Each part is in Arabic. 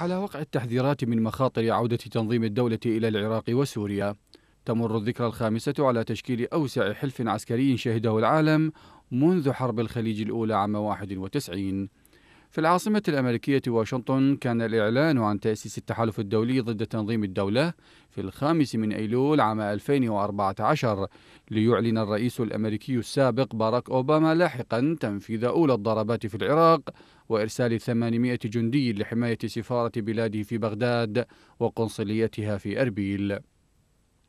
على وقع التحذيرات من مخاطر عودة تنظيم الدولة إلى العراق وسوريا تمر الذكرى الخامسة على تشكيل أوسع حلف عسكري شهده العالم منذ حرب الخليج الأولى عام 91 في العاصمة الأمريكية واشنطن كان الإعلان عن تأسيس التحالف الدولي ضد تنظيم الدولة في الخامس من أيلول عام 2014 ليعلن الرئيس الأمريكي السابق باراك أوباما لاحقا تنفيذ أولى الضربات في العراق وإرسال 800 جندي لحماية سفارة بلاده في بغداد وقنصليتها في أربيل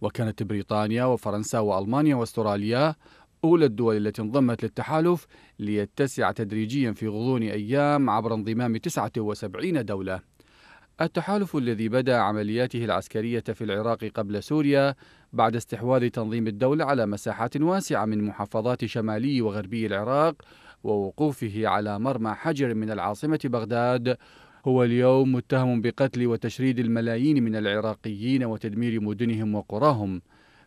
وكانت بريطانيا وفرنسا وألمانيا وأستراليا أولى الدول التي انضمت للتحالف ليتسع تدريجيا في غضون أيام عبر انضمام 79 دولة. التحالف الذي بدا عملياته العسكرية في العراق قبل سوريا بعد استحواذ تنظيم الدولة على مساحات واسعة من محافظات شمالي وغربي العراق ووقوفه على مرمى حجر من العاصمة بغداد هو اليوم متهم بقتل وتشريد الملايين من العراقيين وتدمير مدنهم وقراهم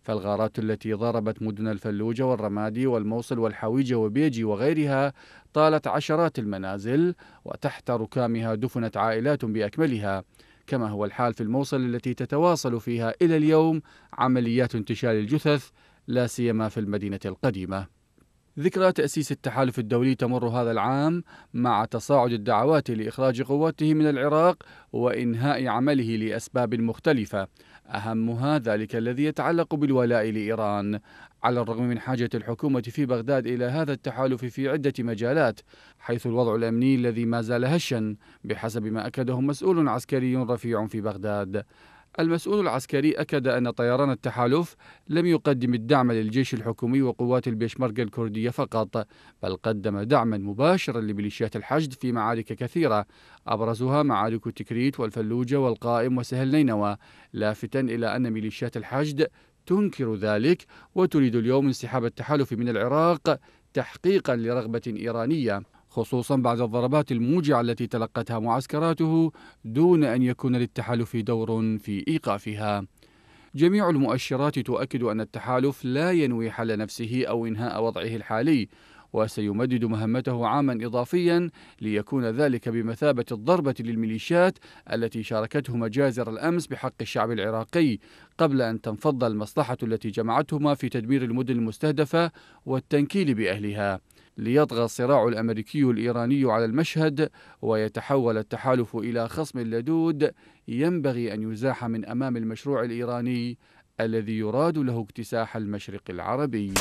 فالغارات التي ضربت مدن الفلوجة والرمادي والموصل والحويجة وبيجي وغيرها طالت عشرات المنازل وتحت ركامها دفنت عائلات بأكملها كما هو الحال في الموصل التي تتواصل فيها إلى اليوم عمليات انتشال الجثث لا سيما في المدينة القديمة ذكرى تأسيس التحالف الدولي تمر هذا العام مع تصاعد الدعوات لإخراج قواته من العراق وإنهاء عمله لأسباب مختلفة أهمها ذلك الذي يتعلق بالولاء لإيران على الرغم من حاجة الحكومة في بغداد إلى هذا التحالف في عدة مجالات حيث الوضع الأمني الذي ما زال هشا بحسب ما أكده مسؤول عسكري رفيع في بغداد المسؤول العسكري أكد أن طيران التحالف لم يقدم الدعم للجيش الحكومي وقوات البيشمركة الكردية فقط بل قدم دعما مباشرا لميليشيات الحشد في معارك كثيرة أبرزها معارك تكريت والفلوجة والقائم وسهل نينوى لافتا إلى أن ميليشيات الحشد تنكر ذلك وتريد اليوم انسحاب التحالف من العراق تحقيقا لرغبة إيرانية خصوصا بعد الضربات الموجعة التي تلقتها معسكراته دون أن يكون للتحالف دور في إيقافها جميع المؤشرات تؤكد أن التحالف لا ينوي حل نفسه أو إنهاء وضعه الحالي وسيمدد مهمته عاما إضافيا ليكون ذلك بمثابة الضربة للميليشيات التي شاركته مجازر الأمس بحق الشعب العراقي قبل أن تنفض المصلحة التي جمعتهما في تدمير المدن المستهدفة والتنكيل بأهلها ليطغى الصراع الأمريكي الإيراني على المشهد ويتحول التحالف إلى خصم لدود ينبغي أن يزاح من أمام المشروع الإيراني الذي يراد له اكتساح المشرق العربي